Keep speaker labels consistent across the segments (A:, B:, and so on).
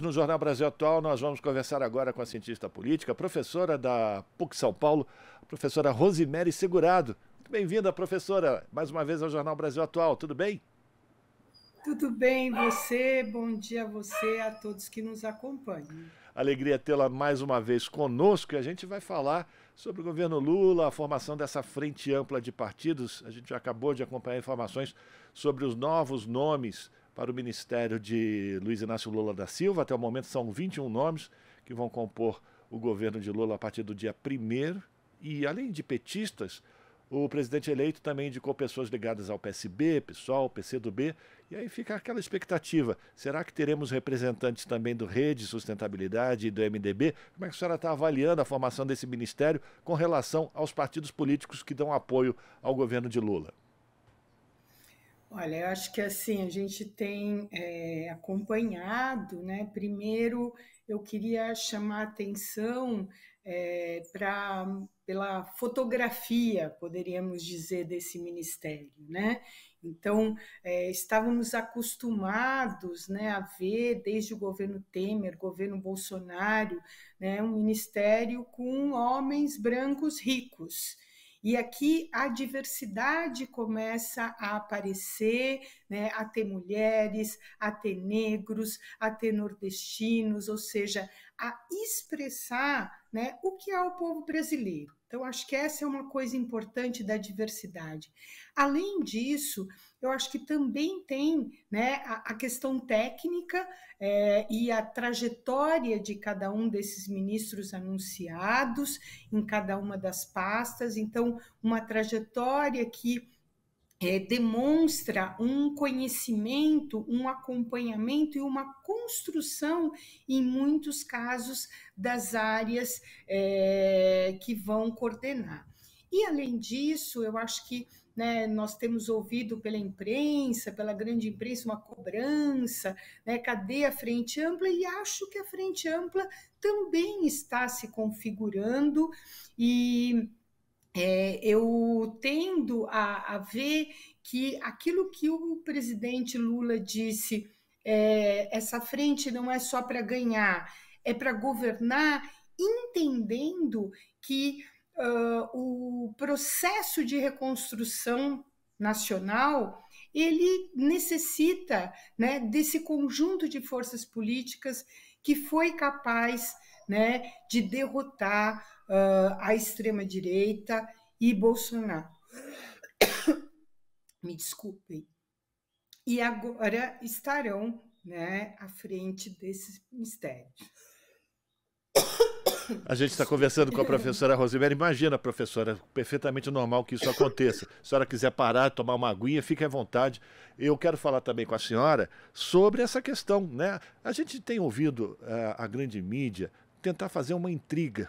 A: minutos no Jornal Brasil Atual, nós vamos conversar agora com a cientista política, professora da PUC São Paulo, professora Rosimere Segurado. bem-vinda, professora, mais uma vez ao Jornal Brasil Atual. Tudo bem?
B: Tudo bem, você? Bom dia a você, a todos que nos acompanham.
A: Alegria tê-la mais uma vez conosco e a gente vai falar sobre o governo Lula, a formação dessa frente ampla de partidos. A gente acabou de acompanhar informações sobre os novos nomes para o ministério de Luiz Inácio Lula da Silva. Até o momento são 21 nomes que vão compor o governo de Lula a partir do dia 1 e além de petistas, o presidente eleito também indicou pessoas ligadas ao PSB, PSOL, PCdoB, e aí fica aquela expectativa. Será que teremos representantes também do Rede Sustentabilidade e do MDB? Como é que a senhora está avaliando a formação desse ministério com relação aos partidos políticos que dão apoio ao governo de Lula?
B: Olha, eu acho que assim, a gente tem é, acompanhado, né? Primeiro, eu queria chamar atenção é, pra, pela fotografia, poderíamos dizer, desse ministério, né? Então, é, estávamos acostumados né, a ver, desde o governo Temer, governo Bolsonaro, né, um ministério com homens brancos ricos, e aqui a diversidade começa a aparecer, né, a ter mulheres, a ter negros, a ter nordestinos, ou seja, a expressar né, o que é o povo brasileiro. Então, acho que essa é uma coisa importante da diversidade. Além disso, eu acho que também tem né, a, a questão técnica é, e a trajetória de cada um desses ministros anunciados em cada uma das pastas. Então, uma trajetória que é, demonstra um conhecimento, um acompanhamento e uma construção, em muitos casos, das áreas é, que vão coordenar. E, além disso, eu acho que né, nós temos ouvido pela imprensa, pela grande imprensa, uma cobrança, né, cadê a frente ampla? E acho que a frente ampla também está se configurando e é, eu tendo a, a, ver que aquilo que o presidente Lula disse, é, essa frente não é só para ganhar, é para governar, entendendo que uh, o processo de reconstrução nacional ele necessita né, desse conjunto de forças políticas que foi capaz né, de derrotar uh, a extrema-direita e Bolsonaro. Me desculpem. E agora estarão né, à frente desse mistério.
A: A gente está conversando com a professora Rosemary. Imagina, professora, perfeitamente normal que isso aconteça. Se a senhora quiser parar, tomar uma aguinha, fique à vontade. Eu quero falar também com a senhora sobre essa questão. Né? A gente tem ouvido ah, a grande mídia tentar fazer uma intriga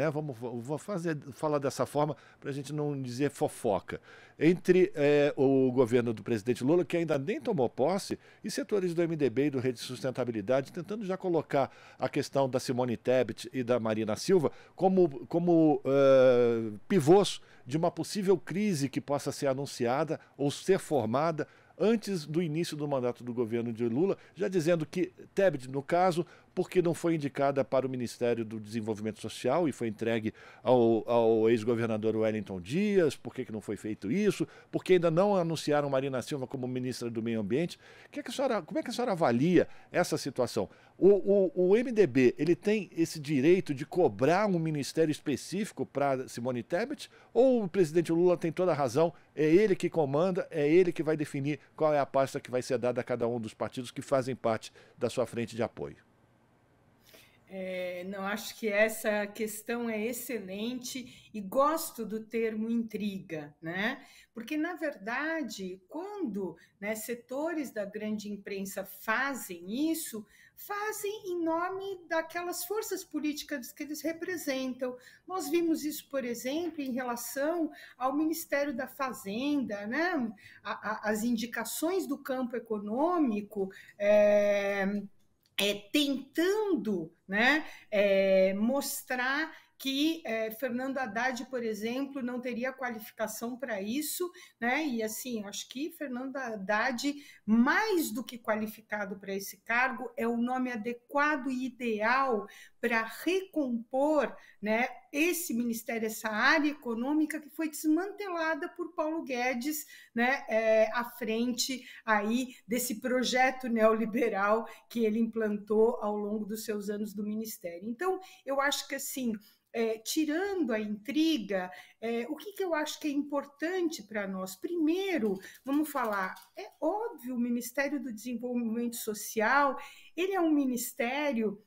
A: né? Vamos, vou fazer, falar dessa forma para a gente não dizer fofoca. Entre é, o governo do presidente Lula, que ainda nem tomou posse, e setores do MDB e do Rede Sustentabilidade tentando já colocar a questão da Simone Tebet e da Marina Silva como, como uh, pivôs de uma possível crise que possa ser anunciada ou ser formada antes do início do mandato do governo de Lula, já dizendo que Tebet, no caso, porque não foi indicada para o Ministério do Desenvolvimento Social e foi entregue ao, ao ex-governador Wellington Dias, por que, que não foi feito isso, por que ainda não anunciaram Marina Silva como ministra do Meio Ambiente. Que é que senhora, como é que a senhora avalia essa situação? O, o, o MDB ele tem esse direito de cobrar um ministério específico para Simone Tebet ou o presidente Lula tem toda a razão, é ele que comanda, é ele que vai definir qual é a pasta que vai ser dada a cada um dos partidos que fazem parte da sua frente de apoio?
B: É, não, acho que essa questão é excelente e gosto do termo intriga, né? Porque, na verdade, quando né, setores da grande imprensa fazem isso, fazem em nome daquelas forças políticas que eles representam. Nós vimos isso, por exemplo, em relação ao Ministério da Fazenda, né? A, a, as indicações do campo econômico. É, é, tentando né, é, mostrar que é, Fernando Haddad, por exemplo, não teria qualificação para isso, né? E assim, acho que Fernando Haddad, mais do que qualificado para esse cargo, é o nome adequado e ideal para recompor, né, esse ministério, essa área econômica que foi desmantelada por Paulo Guedes, né, é, à frente aí desse projeto neoliberal que ele implantou ao longo dos seus anos do ministério. Então, eu acho que assim. É, tirando a intriga, é, o que, que, eu acho que é importante para nós? Primeiro, vamos falar, é óbvio, o Ministério do Desenvolvimento Social, ele é um ministério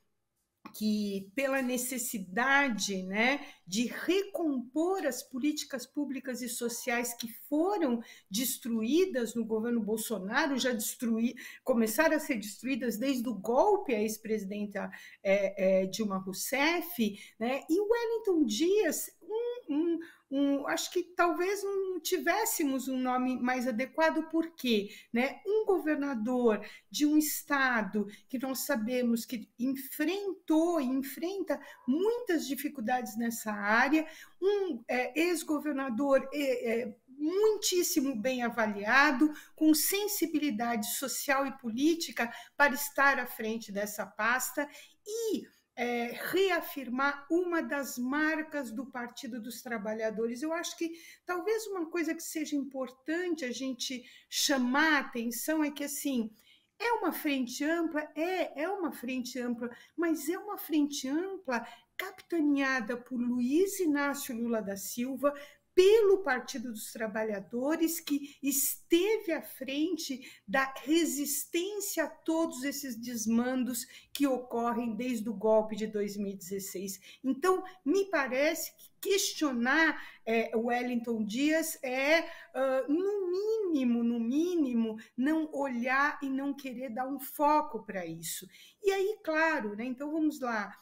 B: que pela necessidade né, de recompor as políticas públicas e sociais que foram destruídas no governo Bolsonaro, já destruí, começaram a ser destruídas desde o golpe à ex-presidenta é, é, Dilma Rousseff, né, e Wellington Dias, um, um um, acho que talvez não tivéssemos um nome mais adequado, porque né, um governador de um estado que nós sabemos que enfrentou e enfrenta muitas dificuldades nessa área, um é, ex-governador é, é, muitíssimo bem avaliado, com sensibilidade social e política para estar à frente dessa pasta e é, reafirmar uma das marcas do Partido dos Trabalhadores. Eu acho que talvez uma coisa que seja importante a gente chamar a atenção é que assim é uma frente ampla, é, é uma frente ampla, mas é uma frente ampla capitaneada por Luiz Inácio Lula da Silva, pelo Partido dos Trabalhadores, que esteve à frente da resistência a todos esses desmandos que ocorrem desde o golpe de 2016. Então, me parece que questionar é, Wellington Dias é, uh, no mínimo, no mínimo, não olhar e não querer dar um foco para isso. E aí, claro, né, então vamos lá.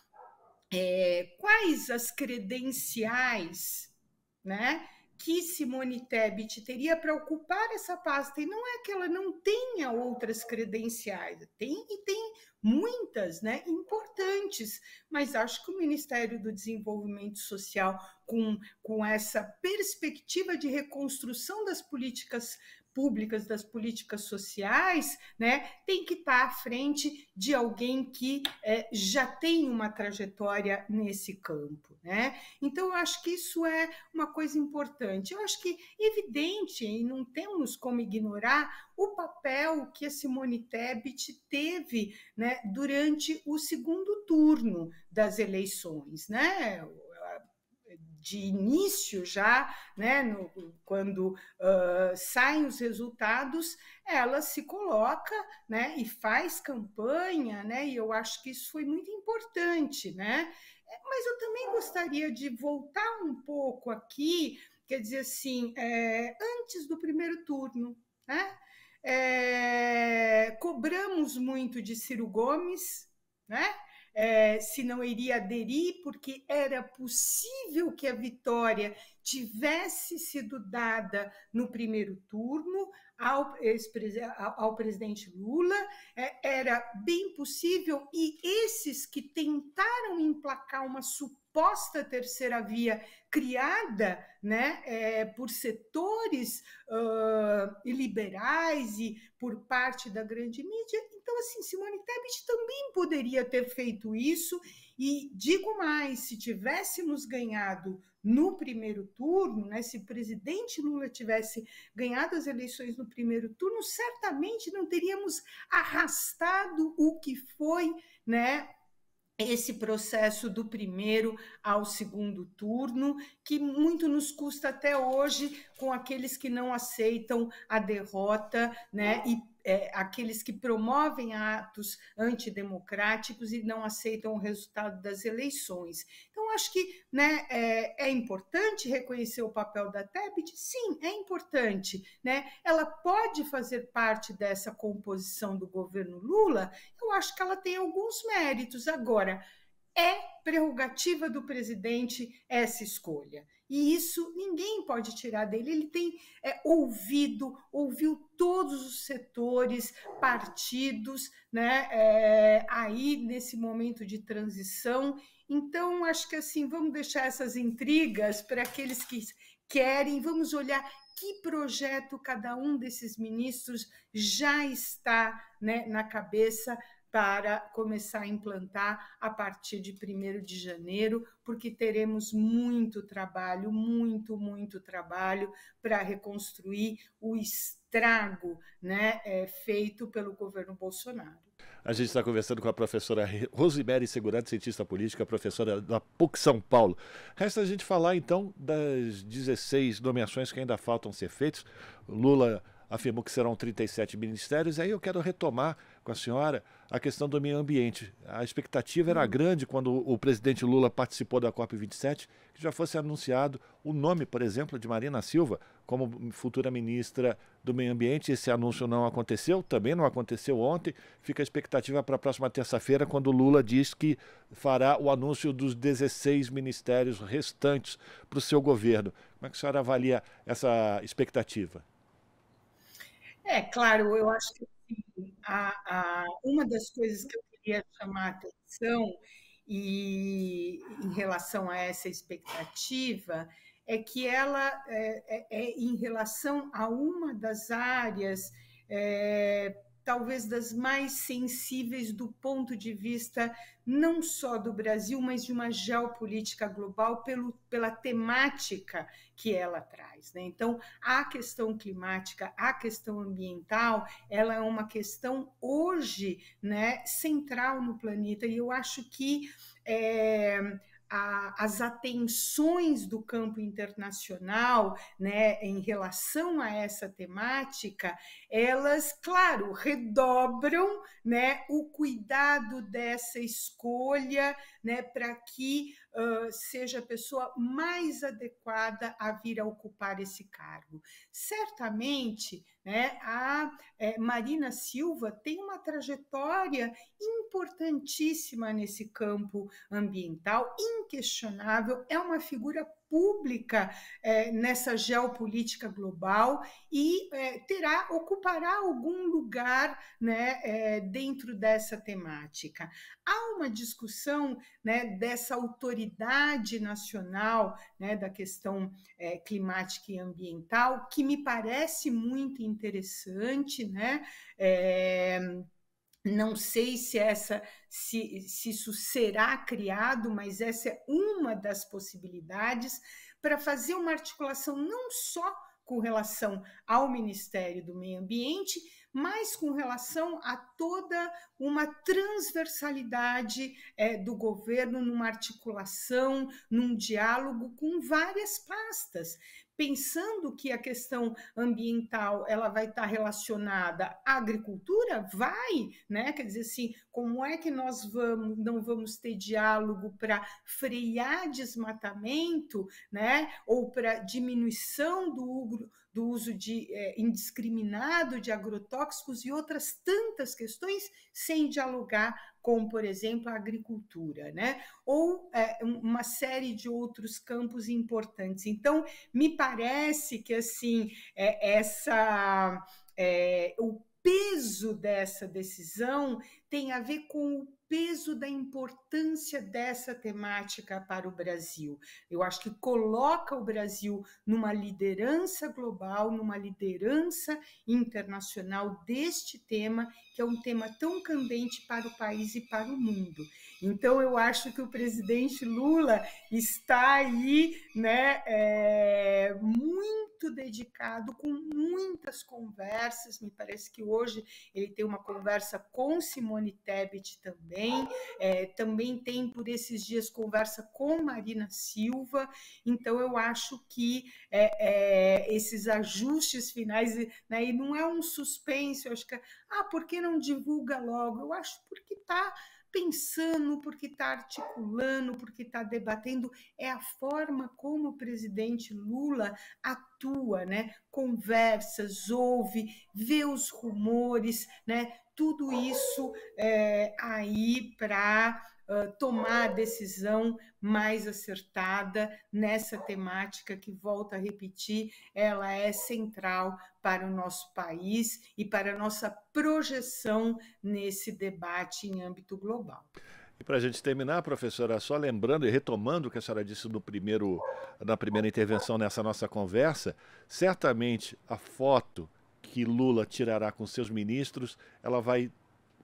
B: É, quais as credenciais né? Que Simone Tebet teria para ocupar essa pasta, e não é que ela não tenha outras credenciais, tem e tem muitas, né, importantes, mas acho que o Ministério do Desenvolvimento Social, com, com essa perspectiva de reconstrução das políticas públicas, das políticas sociais, né, tem que estar tá à frente de alguém que é, já tem uma trajetória nesse campo. Né? Então, eu acho que isso é uma coisa importante. Eu acho que evidente, e não temos como ignorar, o papel que a Simone Tebet teve né, durante o segundo turno das eleições. Né? de início já, né, no, quando uh, saem os resultados, ela se coloca, né, e faz campanha, né, e eu acho que isso foi muito importante, né. É, mas eu também gostaria de voltar um pouco aqui, quer dizer assim, é, antes do primeiro turno, né, é, cobramos muito de Ciro Gomes, né, é, se não iria aderir, porque era possível que a vitória tivesse sido dada no primeiro turno ao, ao presidente Lula, é, era bem possível, e esses que tentaram emplacar uma suposta terceira via criada né, é, por setores uh, liberais e por parte da grande mídia. Então, assim, Simone Tebet também poderia ter feito isso, e digo mais, se tivéssemos ganhado no primeiro turno, né, se o presidente Lula tivesse ganhado as eleições no primeiro turno, certamente não teríamos arrastado o que foi, né, esse processo do primeiro ao segundo turno, que muito nos custa até hoje com aqueles que não aceitam a derrota, né, e é, aqueles que promovem atos antidemocráticos e não aceitam o resultado das eleições. Então, acho que né, é, é, importante reconhecer o papel da TEBIT? Sim, é importante. Né? Ela pode fazer parte dessa composição do governo Lula? Eu acho que ela tem alguns méritos. Agora, é prerrogativa do presidente essa escolha. E isso ninguém pode tirar dele. Ele tem é, ouvido, ouviu todos os setores, partidos, né, é, aí nesse momento de transição. Então, acho que assim, vamos deixar essas intrigas para aqueles que querem, vamos olhar que projeto cada um desses ministros já está né, na cabeça para começar a implantar a partir de 1 de janeiro, porque teremos muito trabalho, muito, muito trabalho para reconstruir o estrago né, é, feito pelo governo Bolsonaro.
A: A gente está conversando com a professora Rosemary Segurante, cientista política, professora da PUC São Paulo. Resta a gente falar então das 16 nomeações que ainda faltam ser feitas. Lula afirmou que serão 37 ministérios, aí eu quero retomar com a senhora a questão do meio ambiente. A expectativa era hum. grande quando o presidente Lula participou da COP27 que já fosse anunciado o nome, por exemplo, de Marina Silva como futura ministra do Meio Ambiente. Esse anúncio não aconteceu, também não aconteceu ontem. Fica a expectativa para a próxima terça-feira, quando Lula diz que fará o anúncio dos 16 ministérios restantes para o seu governo. Como é que a senhora avalia essa expectativa?
B: É, claro, eu acho que a, a, uma das coisas que eu queria chamar a atenção e em relação a essa expectativa é que ela é, é, é em relação a uma das áreas é, talvez das mais sensíveis do ponto de vista não só do Brasil, mas de uma geopolítica global pelo, pela temática que ela traz. Né? Então, a questão climática, a questão ambiental, ela é uma questão hoje né, central no planeta, e eu acho que é, a, as atenções do campo internacional né, em relação a essa temática, elas, claro, redobram né, o cuidado dessa escolha né, para que uh, seja a pessoa mais adequada a vir a ocupar esse cargo. Certamente, né, a é, Marina Silva tem uma trajetória importantíssima nesse campo ambiental, inquestionável, é uma figura pública eh, nessa geopolítica global e eh, terá ocupará algum lugar né, eh, dentro dessa temática. Há uma discussão né, dessa autoridade nacional né, da questão climática e ambiental que me parece muito interessante, né? não sei se essa se, se isso será criado, mas essa é uma das possibilidades para fazer uma articulação não só com relação ao Ministério do Meio Ambiente, mas com relação a toda uma transversalidade é, do governo, numa articulação, num diálogo com várias pastas pensando que a questão ambiental ela vai estar relacionada à agricultura? Vai, né? Quer dizer assim, como é que nós vamos, não vamos ter diálogo para frear desmatamento, né? Ou para diminuição do, do uso de, é, indiscriminado de agrotóxicos e outras tantas questões sem dialogar como, por exemplo, a agricultura, né? ou é, uma série de outros campos importantes. Então, me parece que assim é, essa é, o peso dessa decisão tem a ver com o peso da importância dessa temática para o Brasil. Eu acho que coloca o Brasil numa liderança global, numa liderança internacional deste tema, que é um tema tão candente para o país e para o mundo. Então, eu acho que o presidente Lula está aí né, é, muito dedicado, com muitas conversas. Me parece que hoje ele tem uma conversa com Simone Simone Tebet também. É, também tem por esses dias conversa com Marina Silva. Então eu acho que é, é, esses ajustes finais, né, e não é um suspense, eu acho que é, ah, por que não divulga logo? Eu acho porque está pensando, porque está articulando, porque está debatendo, é a forma como o presidente Lula atua, né? Conversas, ouve, vê os rumores, né? tudo isso é, aí para uh, tomar a decisão mais acertada nessa temática que, volta a repetir, ela é central para o nosso país e para a nossa projeção nesse debate em âmbito global.
A: E para a gente terminar, professora, só lembrando e retomando o que a senhora disse no primeiro, na primeira intervenção nessa nossa conversa, certamente a foto que Lula tirará com seus ministros, ela vai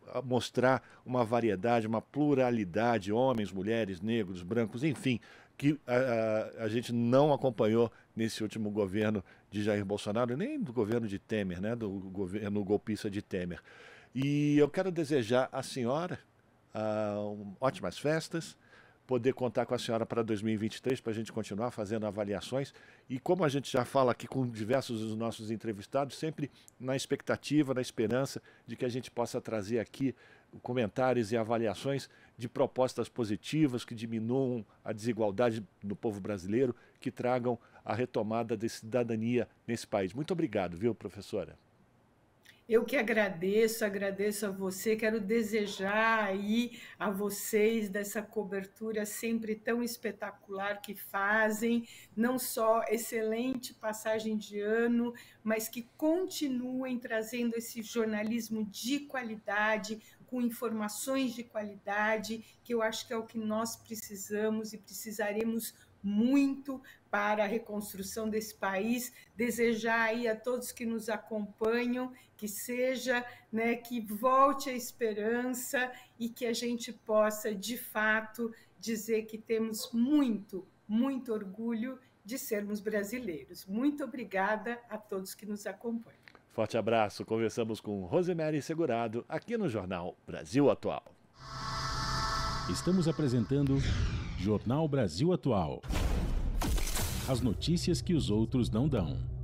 A: ah, mostrar uma variedade, uma pluralidade, homens, mulheres, negros, brancos, enfim, que a, ah, a, ah, a, gente não acompanhou nesse último governo de Jair Bolsonaro, nem do governo de Temer, né, do governo golpista de Temer. E eu quero desejar à senhora uh, ótimas festas, poder contar com a senhora para 2023 para a gente continuar fazendo avaliações. E como a gente já fala aqui com diversos dos nossos entrevistados, sempre na expectativa, na esperança de que a gente possa trazer aqui comentários e avaliações de propostas positivas que diminuam a desigualdade do povo brasileiro, que tragam a retomada de cidadania nesse país. Muito obrigado, viu, professora?
B: Eu que agradeço, agradeço a você, quero desejar aí a vocês dessa cobertura sempre tão espetacular que fazem, não só excelente passagem de ano, mas que continuem trazendo esse jornalismo de qualidade, com informações de qualidade, que eu acho que é o que nós precisamos e precisaremos muito para a reconstrução desse país. Desejar aí a todos que nos acompanham que seja, né, que volte a esperança e que a gente possa de fato dizer que temos muito, muito orgulho de sermos brasileiros. Muito obrigada a todos que nos acompanham.
A: Forte abraço. Conversamos com Rosemary Segurado aqui no jornal Brasil Atual. Estamos apresentando Jornal Brasil Atual. As notícias que os outros não dão.